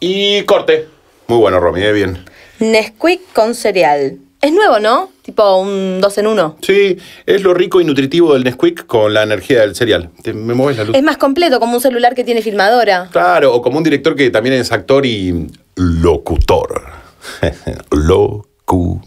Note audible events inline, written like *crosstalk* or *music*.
Y corte. Muy bueno, Romy, eh, bien. Nesquik con cereal. Es nuevo, ¿no? Tipo un 2 en uno. Sí, es lo rico y nutritivo del Nesquik con la energía del cereal. me mueves la luz. Es más completo, como un celular que tiene filmadora. Claro, o como un director que también es actor y locutor. *laughs* locutor.